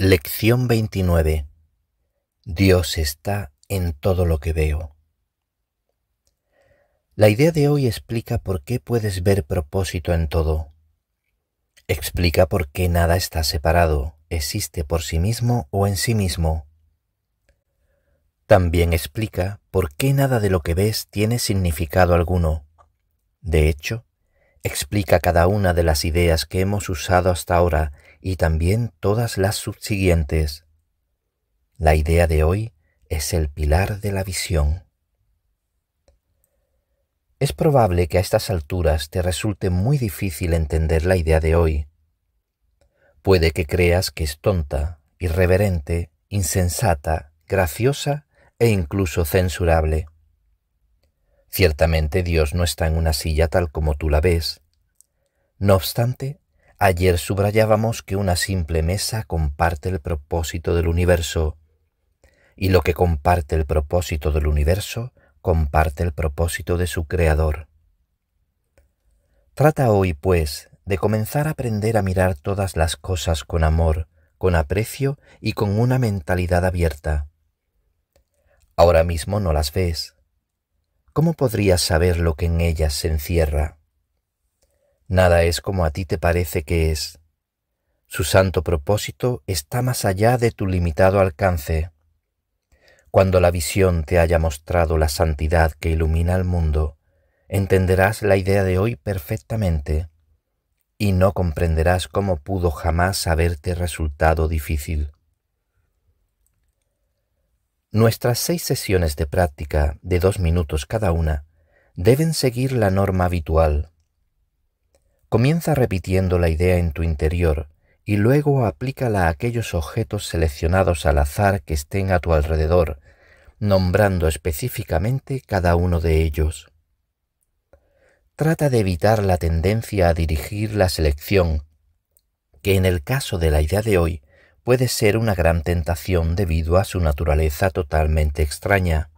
Lección 29. Dios está en todo lo que veo. La idea de hoy explica por qué puedes ver propósito en todo. Explica por qué nada está separado, existe por sí mismo o en sí mismo. También explica por qué nada de lo que ves tiene significado alguno. De hecho, explica cada una de las ideas que hemos usado hasta ahora y también todas las subsiguientes. La idea de hoy es el pilar de la visión. Es probable que a estas alturas te resulte muy difícil entender la idea de hoy. Puede que creas que es tonta, irreverente, insensata, graciosa e incluso censurable. Ciertamente Dios no está en una silla tal como tú la ves. No obstante, ayer subrayábamos que una simple mesa comparte el propósito del universo, y lo que comparte el propósito del universo comparte el propósito de su creador. Trata hoy, pues, de comenzar a aprender a mirar todas las cosas con amor, con aprecio y con una mentalidad abierta. Ahora mismo no las ves, ¿cómo podrías saber lo que en ellas se encierra? Nada es como a ti te parece que es. Su santo propósito está más allá de tu limitado alcance. Cuando la visión te haya mostrado la santidad que ilumina el mundo, entenderás la idea de hoy perfectamente y no comprenderás cómo pudo jamás haberte resultado difícil. Nuestras seis sesiones de práctica de dos minutos cada una deben seguir la norma habitual. Comienza repitiendo la idea en tu interior y luego aplícala a aquellos objetos seleccionados al azar que estén a tu alrededor, nombrando específicamente cada uno de ellos. Trata de evitar la tendencia a dirigir la selección, que en el caso de la idea de hoy puede ser una gran tentación debido a su naturaleza totalmente extraña.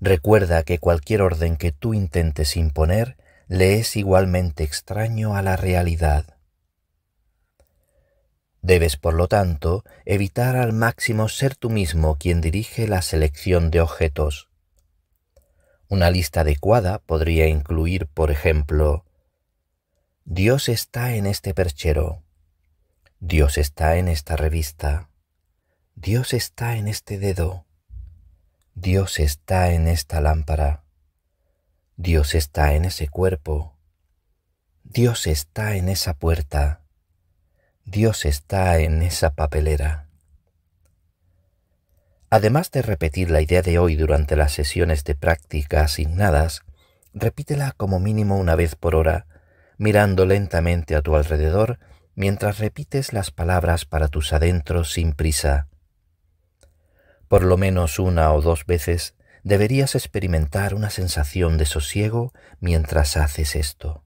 Recuerda que cualquier orden que tú intentes imponer le es igualmente extraño a la realidad. Debes, por lo tanto, evitar al máximo ser tú mismo quien dirige la selección de objetos. Una lista adecuada podría incluir, por ejemplo, Dios está en este perchero. Dios está en esta revista. Dios está en este dedo. Dios está en esta lámpara. Dios está en ese cuerpo. Dios está en esa puerta. Dios está en esa papelera. Además de repetir la idea de hoy durante las sesiones de práctica asignadas, repítela como mínimo una vez por hora, mirando lentamente a tu alrededor mientras repites las palabras para tus adentros sin prisa. Por lo menos una o dos veces deberías experimentar una sensación de sosiego mientras haces esto.